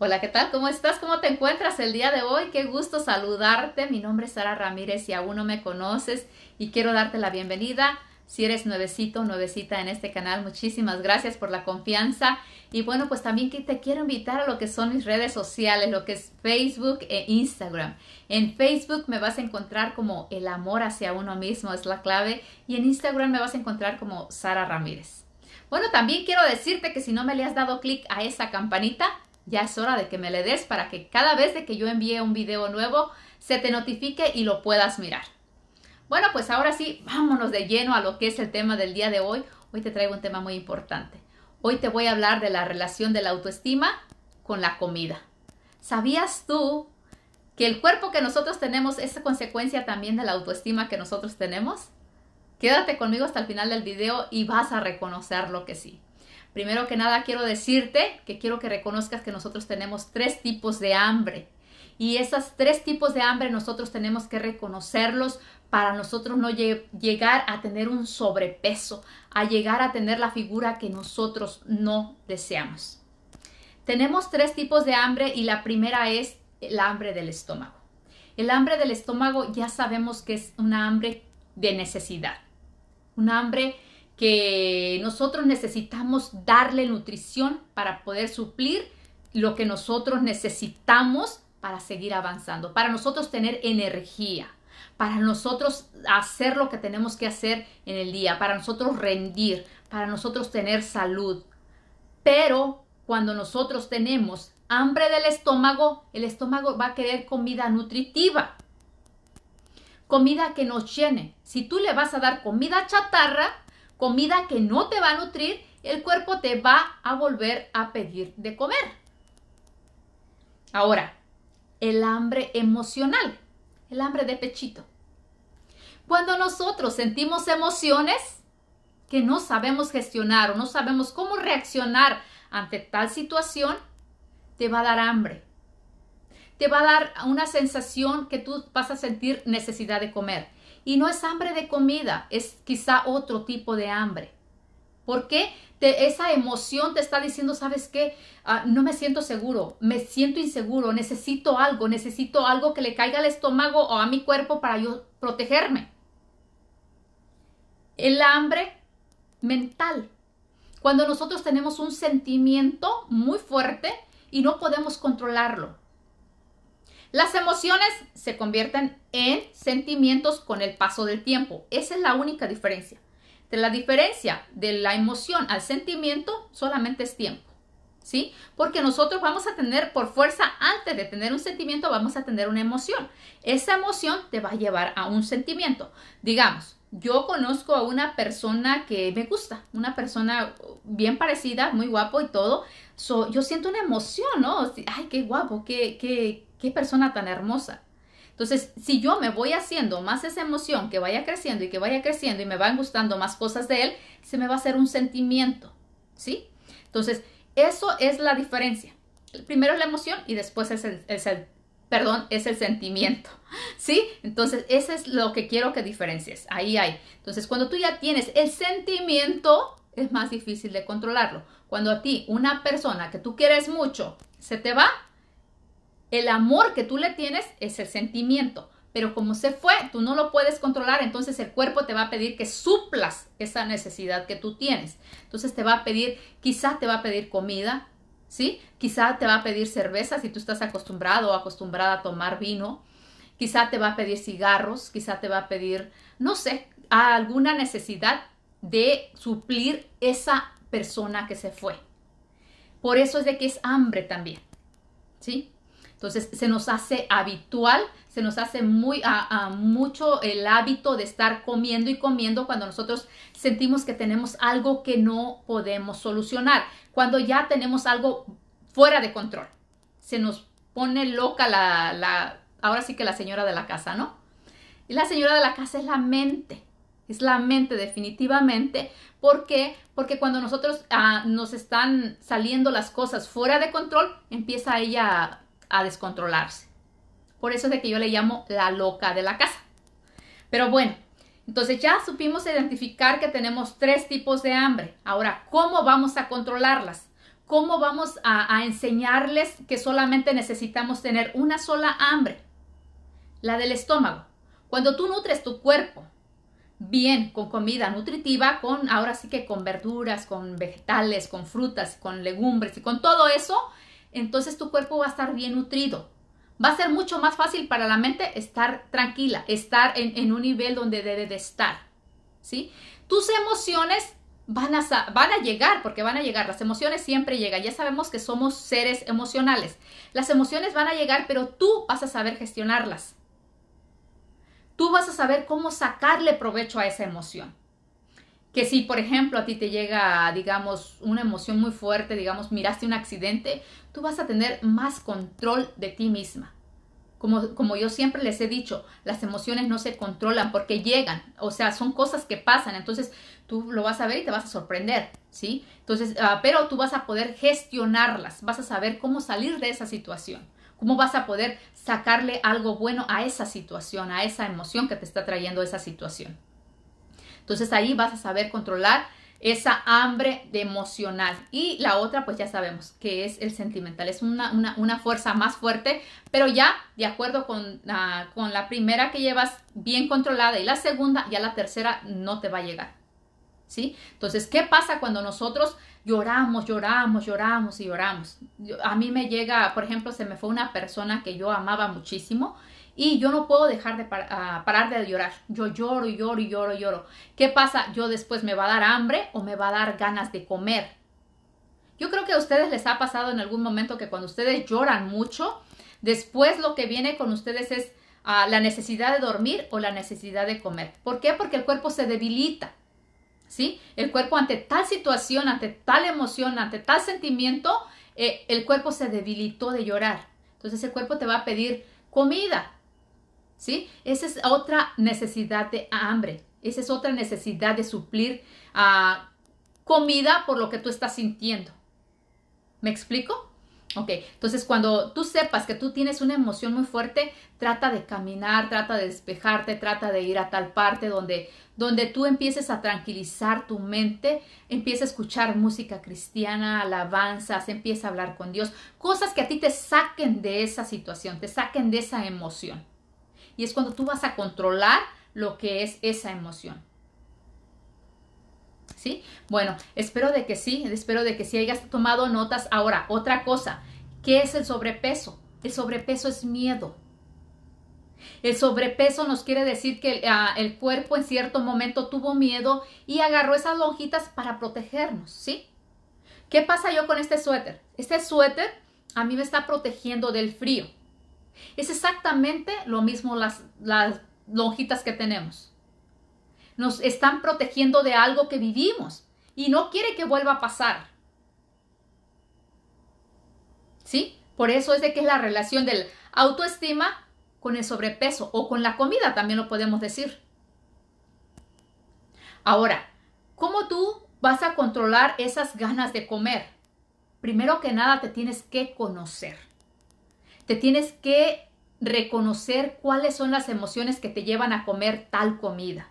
Hola, ¿qué tal? ¿Cómo estás? ¿Cómo te encuentras el día de hoy? Qué gusto saludarte. Mi nombre es Sara Ramírez y aún no me conoces y quiero darte la bienvenida. Si eres nuevecito o nuevecita en este canal, muchísimas gracias por la confianza. Y bueno, pues también te quiero invitar a lo que son mis redes sociales, lo que es Facebook e Instagram. En Facebook me vas a encontrar como el amor hacia uno mismo es la clave y en Instagram me vas a encontrar como Sara Ramírez. Bueno, también quiero decirte que si no me le has dado clic a esa campanita, ya es hora de que me le des para que cada vez de que yo envíe un video nuevo se te notifique y lo puedas mirar. Bueno, pues ahora sí, vámonos de lleno a lo que es el tema del día de hoy. Hoy te traigo un tema muy importante. Hoy te voy a hablar de la relación de la autoestima con la comida. ¿Sabías tú que el cuerpo que nosotros tenemos es consecuencia también de la autoestima que nosotros tenemos? Quédate conmigo hasta el final del video y vas a reconocer lo que sí. Primero que nada quiero decirte que quiero que reconozcas que nosotros tenemos tres tipos de hambre. Y esos tres tipos de hambre nosotros tenemos que reconocerlos para nosotros no llegar a tener un sobrepeso, a llegar a tener la figura que nosotros no deseamos. Tenemos tres tipos de hambre y la primera es el hambre del estómago. El hambre del estómago ya sabemos que es una hambre de necesidad, un hambre que nosotros necesitamos darle nutrición para poder suplir lo que nosotros necesitamos para seguir avanzando, para nosotros tener energía, para nosotros hacer lo que tenemos que hacer en el día, para nosotros rendir, para nosotros tener salud. Pero cuando nosotros tenemos hambre del estómago, el estómago va a querer comida nutritiva, comida que nos llene. Si tú le vas a dar comida chatarra, comida que no te va a nutrir, el cuerpo te va a volver a pedir de comer. Ahora, el hambre emocional, el hambre de pechito. Cuando nosotros sentimos emociones que no sabemos gestionar o no sabemos cómo reaccionar ante tal situación, te va a dar hambre. Te va a dar una sensación que tú vas a sentir necesidad de comer. Y no es hambre de comida, es quizá otro tipo de hambre. Porque te, esa emoción te está diciendo, ¿sabes qué? Ah, no me siento seguro, me siento inseguro, necesito algo, necesito algo que le caiga al estómago o a mi cuerpo para yo protegerme. El hambre mental. Cuando nosotros tenemos un sentimiento muy fuerte y no podemos controlarlo. Las emociones se convierten en sentimientos con el paso del tiempo. Esa es la única diferencia. De la diferencia de la emoción al sentimiento solamente es tiempo. ¿Sí? Porque nosotros vamos a tener por fuerza, antes de tener un sentimiento, vamos a tener una emoción. Esa emoción te va a llevar a un sentimiento. Digamos, yo conozco a una persona que me gusta, una persona bien parecida, muy guapo y todo. yo siento una emoción, ¿no? Ay, qué guapo, qué, qué, qué persona tan hermosa. Entonces, si yo me voy haciendo más esa emoción que vaya creciendo y que vaya creciendo y me van gustando más cosas de él, se me va a hacer un sentimiento, ¿sí? Entonces, eso es la diferencia. Primero es la emoción y después es el, es el perdón, es el sentimiento, ¿sí? Entonces, eso es lo que quiero que diferencies, ahí hay. Entonces, cuando tú ya tienes el sentimiento, es más difícil de controlarlo. Cuando a ti una persona que tú quieres mucho se te va, el amor que tú le tienes es el sentimiento, pero como se fue, tú no lo puedes controlar, entonces el cuerpo te va a pedir que suplas esa necesidad que tú tienes. Entonces te va a pedir, quizá te va a pedir comida, ¿sí? Quizá te va a pedir cerveza si tú estás acostumbrado o acostumbrada a tomar vino. Quizá te va a pedir cigarros, quizá te va a pedir, no sé, alguna necesidad de suplir esa persona que se fue. Por eso es de que es hambre también, ¿sí? Entonces se nos hace habitual, se nos hace muy mucho el hábito de estar comiendo y comiendo cuando nosotros sentimos que tenemos algo que no podemos solucionar, cuando ya tenemos algo fuera de control. Se nos pone loca la, ahora sí que la señora de la casa, ¿no? Y la señora de la casa es la mente. Es la mente definitivamente. ¿Por qué? Porque cuando nosotros ah, nos están saliendo las cosas fuera de control, empieza ella descontrolarse. Por eso es de que yo le llamo la loca de la casa. Pero bueno, entonces ya supimos identificar que tenemos tres tipos de hambre. Ahora, ¿cómo vamos a controlarlas? ¿Cómo vamos a, a enseñarles que solamente necesitamos tener una sola hambre? La del estómago. Cuando tú nutres tu cuerpo bien con comida nutritiva, con ahora sí que con verduras, con vegetales, con frutas, con legumbres y con todo eso, entonces tu cuerpo va a estar bien nutrido. Va a ser mucho más fácil para la mente estar tranquila, estar en, un nivel donde debe de estar. ¿Sí? Tus emociones van a llegar, porque van a llegar. Las emociones siempre llegan. Ya sabemos que somos seres emocionales. Las emociones van a llegar, pero tú vas a saber gestionarlas. Tú vas a saber cómo sacarle provecho a esa emoción que si, por ejemplo, a ti te llega, digamos, una emoción muy fuerte, digamos, miraste un accidente, tú vas a tener más control de ti misma. Como, yo siempre les he dicho, las emociones no se controlan porque llegan, o sea, son cosas que pasan, entonces tú lo vas a ver y te vas a sorprender, ¿sí? Entonces, ah, pero tú vas a poder gestionarlas, vas a saber cómo salir de esa situación, cómo vas a poder sacarle algo bueno a esa situación, a esa emoción que te está trayendo esa situación. Entonces ahí vas a saber controlar esa hambre emocional. Y la otra, pues ya sabemos que es el sentimental. Es una, fuerza más fuerte, pero ya de acuerdo con, la primera que llevas bien controlada y la segunda, ya la tercera no te va a llegar. ¿Sí? Entonces, ¿qué pasa cuando nosotros lloramos, lloramos, lloramos y lloramos? a mí me llega, por ejemplo, se me fue una persona que yo amaba muchísimo y yo no puedo dejar de ah, parar de llorar. Yo lloro, lloro, lloro, lloro. ¿Qué pasa? Yo después me va a dar hambre o me va a dar ganas de comer. Yo creo que a ustedes les ha pasado en algún momento que cuando ustedes lloran mucho, después lo que viene con ustedes es ah, la necesidad de dormir o la necesidad de comer. ¿Por qué? Porque el cuerpo se debilita. ¿Sí? El cuerpo ante tal situación, ante tal emoción, ante tal sentimiento, eh, el cuerpo se debilitó de llorar. Entonces el cuerpo te va a pedir comida, ¿sí? Esa es otra necesidad de hambre, esa es otra necesidad de suplir ah, comida por lo que tú estás sintiendo. ¿Me explico? Ok, entonces cuando tú sepas que tú tienes una emoción muy fuerte, trata de caminar, trata de despejarte, trata de ir a tal parte donde, donde tú empieces a tranquilizar tu mente, empieza a escuchar música cristiana, alabanzas, empieza a hablar con Dios, cosas que a ti te saquen de esa situación, te saquen de esa emoción y es cuando tú vas a controlar lo que es esa emoción. ¿Sí? Bueno, espero de que sí, espero de que sí hayas tomado notas. Ahora, otra cosa, ¿qué es el sobrepeso? El sobrepeso es miedo. El sobrepeso nos quiere decir que ah, el, cuerpo en cierto momento tuvo miedo y agarró esas lonjitas para protegernos, ¿sí? ¿Qué pasa yo con este suéter? Este suéter a mí me está protegiendo del frío. Es exactamente lo mismo las, lonjitas que tenemos. Nos están protegiendo de algo que vivimos y no quiere que vuelva a pasar. ¿Sí? Por eso es de que es la relación del autoestima con el sobrepeso o con la comida, también lo podemos decir. Ahora, ¿cómo tú vas a controlar esas ganas de comer? Primero que nada te tienes que conocer te tienes que reconocer cuáles son las emociones que te llevan a comer tal comida.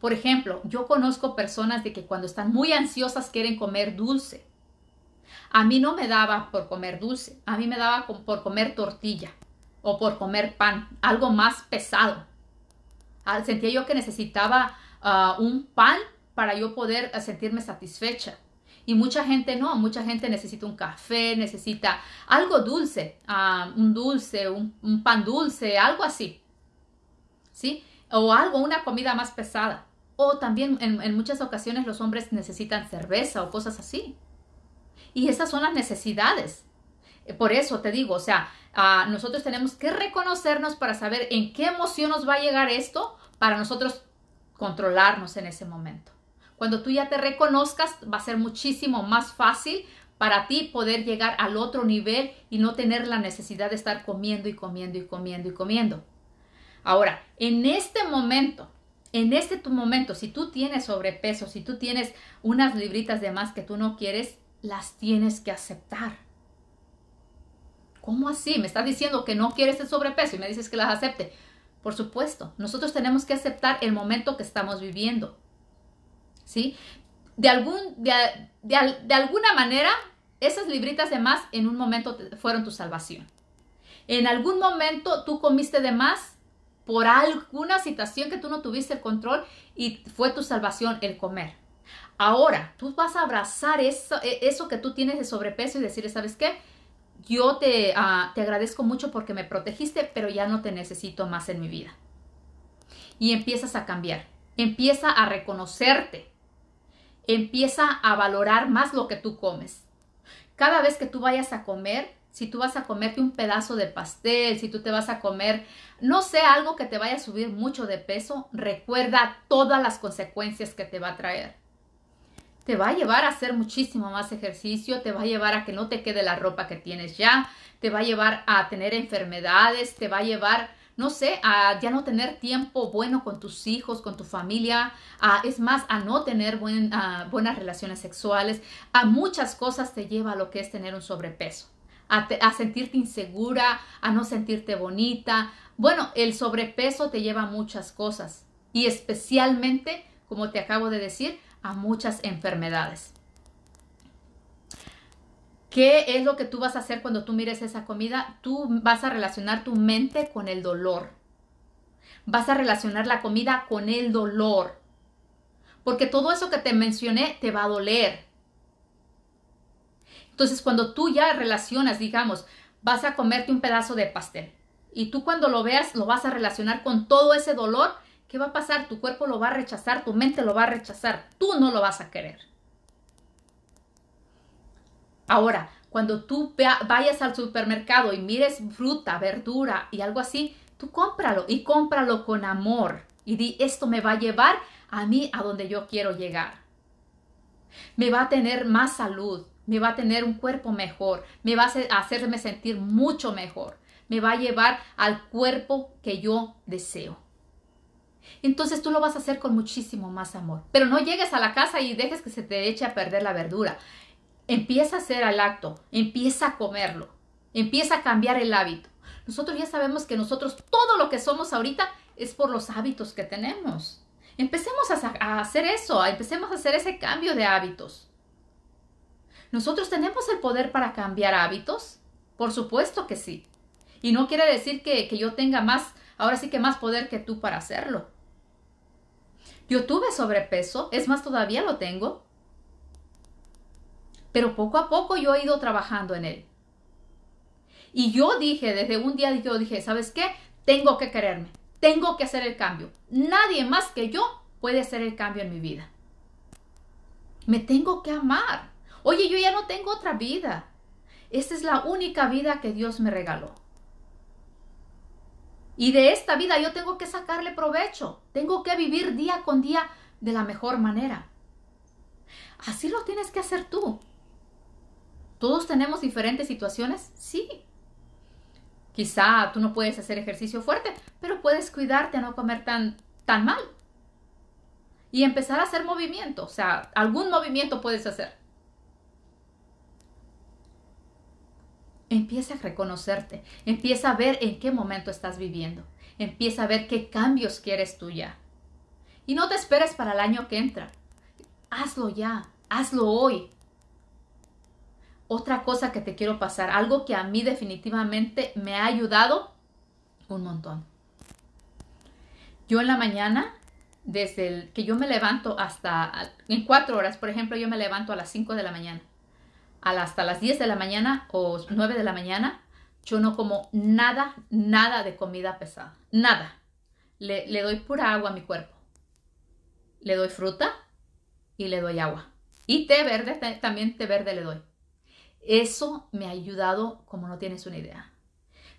Por ejemplo, yo conozco personas de que cuando están muy ansiosas quieren comer dulce. A mí no me daba por comer dulce, a mí me daba por comer tortilla o por comer pan, algo más pesado. Ah, sentía yo que necesitaba ah, un pan para yo poder ah, sentirme satisfecha. Y mucha gente no, mucha gente necesita un café, necesita algo dulce, ah, un dulce, un, pan dulce, algo así. ¿Sí? O algo, una comida más pesada. O también en, muchas ocasiones los hombres necesitan cerveza o cosas así. Y esas son las necesidades. Eh, por eso te digo, o sea, ah, nosotros tenemos que reconocernos para saber en qué emoción nos va a llegar esto para nosotros controlarnos en ese momento. Cuando tú ya te reconozcas, va a ser muchísimo más fácil para ti poder llegar al otro nivel y no tener la necesidad de estar comiendo y comiendo y comiendo y comiendo. Ahora, en este momento, en este tu momento, si tú tienes sobrepeso, si tú tienes unas libritas de más que tú no quieres, las tienes que aceptar. ¿Cómo así? Me estás diciendo que no quieres el sobrepeso y me dices que las acepte. Por supuesto, nosotros tenemos que aceptar el momento que estamos viviendo. ¿sí? De, algún, de, alguna manera, esas libritas de más en un momento fueron tu salvación. En algún momento tú comiste de más por alguna situación que tú no tuviste el control y fue tu salvación el comer. Ahora, tú vas a abrazar eso, e, eso que tú tienes de sobrepeso y decir, ¿sabes qué? Yo te, ah, te agradezco mucho porque me protegiste, pero ya no te necesito más en mi vida. Y empiezas a cambiar, empieza a reconocerte, empieza a valorar más lo que tú comes. Cada vez que tú vayas a comer, si tú vas a comerte un pedazo de pastel, si tú te vas a comer, no sé, algo que te vaya a subir mucho de peso, recuerda todas las consecuencias que te va a traer. Te va a llevar a hacer muchísimo más ejercicio, te va a llevar a que no te quede la ropa que tienes ya, te va a llevar a tener enfermedades, te va a llevar no sé, a ya no tener tiempo bueno con tus hijos, con tu familia, a, es más, a no tener buen, buenas relaciones sexuales, a muchas cosas te lleva a lo que es tener un sobrepeso. A, a, sentirte insegura, a no sentirte bonita. Bueno, el sobrepeso te lleva a muchas cosas y especialmente, como te acabo de decir, a muchas enfermedades. ¿Qué es lo que tú vas a hacer cuando tú mires esa comida? Tú vas a relacionar tu mente con el dolor. Vas a relacionar la comida con el dolor. Porque todo eso que te mencioné te va a doler. Entonces, cuando tú ya relacionas, digamos, vas a comerte un pedazo de pastel. Y tú cuando lo veas, lo vas a relacionar con todo ese dolor. ¿Qué va a pasar? Tu cuerpo lo va a rechazar, tu mente lo va a rechazar. Tú no lo vas a querer. Ahora, cuando tú vayas al supermercado y mires fruta, verdura y algo así, tú cómpralo y cómpralo con amor y di, esto me va a llevar a mí a donde yo quiero llegar. Me va a tener más salud, me va a tener un cuerpo mejor, me va a hacerme sentir mucho mejor, me va a llevar al cuerpo que yo deseo. Entonces tú lo vas a hacer con muchísimo más amor. Pero no llegues a la casa y dejes que se te eche a perder la verdura. Empieza a hacer al acto, empieza a comerlo, empieza a cambiar el hábito. Nosotros ya sabemos que nosotros todo lo que somos ahorita es por los hábitos que tenemos. Empecemos a, hacer eso, empecemos a hacer ese cambio de hábitos. ¿Nosotros tenemos el poder para cambiar hábitos? Por supuesto que sí. Y no quiere decir que, que yo tenga más, ahora sí que más poder que tú para hacerlo. Yo tuve sobrepeso, es más, todavía lo tengo. Pero poco a poco yo he ido trabajando en él. Y yo dije, desde un día yo dije, ¿sabes qué? Tengo que quererme, tengo que hacer el cambio. Nadie más que yo puede hacer el cambio en mi vida. Me tengo que amar. Oye, yo ya no tengo otra vida. Esta es la única vida que Dios me regaló. Y de esta vida yo tengo que sacarle provecho. Tengo que vivir día con día de la mejor manera. Así lo tienes que hacer tú. ¿Todos tenemos diferentes situaciones? Sí. Quizá tú no puedes hacer ejercicio fuerte, pero puedes cuidarte a no comer tan, tan mal. Y empezar a hacer movimiento, o sea, algún movimiento puedes hacer. Empieza a reconocerte, empieza a ver en qué momento estás viviendo, empieza a ver qué cambios quieres tú ya. Y no te esperes para el año que entra. Hazlo ya, hazlo hoy, otra cosa que te quiero pasar, algo que a mí definitivamente me ha ayudado un montón. Yo en la mañana, desde que yo me levanto hasta, en cuatro horas, por ejemplo, yo me levanto a las cinco de la mañana, hasta las diez de la mañana o nueve de la mañana, yo no como nada, nada de comida pesada, nada. Le, doy pura agua a mi cuerpo. Le doy fruta y le doy agua. Y té verde, también té verde le doy. Eso me ha ayudado como no tienes una idea.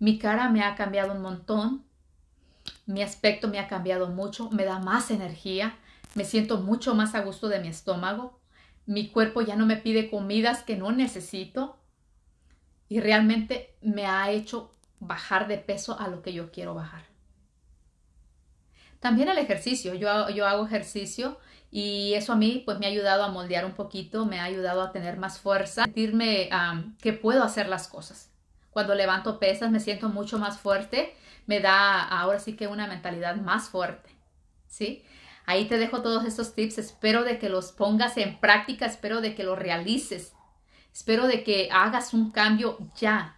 Mi cara me ha cambiado un montón, mi aspecto me ha cambiado mucho, me da más energía, me siento mucho más a gusto de mi estómago, mi cuerpo ya no me pide comidas que no necesito y realmente me ha hecho bajar de peso a lo que yo quiero bajar. También el ejercicio, yo, hago ejercicio y eso a mí pues me ha ayudado a moldear un poquito, me ha ayudado a tener más fuerza, sentirme que puedo hacer las cosas. Cuando levanto pesas me siento mucho más fuerte, me da ahora sí que una mentalidad más fuerte, ¿sí? Ahí te dejo todos estos tips, espero de que los pongas en práctica, espero de que los realices, espero de que hagas un cambio ya,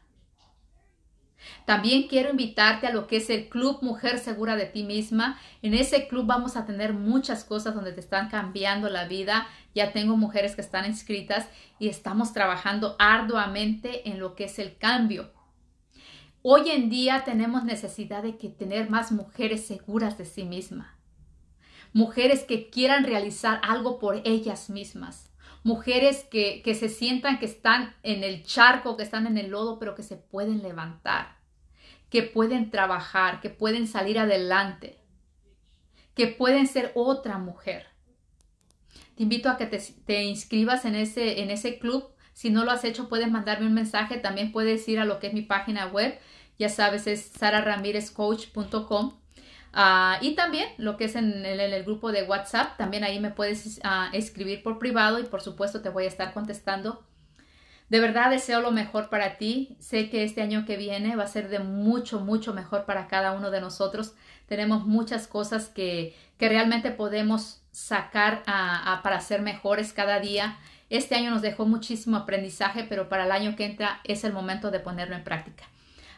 también quiero invitarte a lo que es el Club Mujer Segura de ti misma. En ese club vamos a tener muchas cosas donde te están cambiando la vida. Ya tengo mujeres que están inscritas y estamos trabajando arduamente en lo que es el cambio. Hoy en día tenemos necesidad de que tener más mujeres seguras de sí misma. Mujeres que quieran realizar algo por ellas mismas mujeres que, que se sientan que están en el charco, que están en el lodo, pero que se pueden levantar, que pueden trabajar, que pueden salir adelante, que pueden ser otra mujer. Te invito a que te, inscribas en ese, en ese club. Si no lo has hecho, puedes mandarme un mensaje. También puedes ir a lo que es mi página web. Ya sabes, es sararamirezcoach.com Ah, y también lo que es en el, grupo de WhatsApp, también ahí me puedes ah, escribir por privado y por supuesto te voy a estar contestando. De verdad deseo lo mejor para ti. Sé que este año que viene va a ser de mucho, mucho mejor para cada uno de nosotros. Tenemos muchas cosas que, realmente podemos sacar para ser mejores cada día. Este año nos dejó muchísimo aprendizaje, pero para el año que entra es el momento de ponerlo en práctica.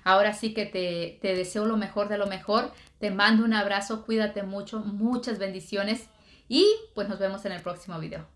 Ahora sí que te, te, deseo lo mejor de lo mejor. Te mando un abrazo, cuídate mucho, muchas bendiciones y pues nos vemos en el próximo video.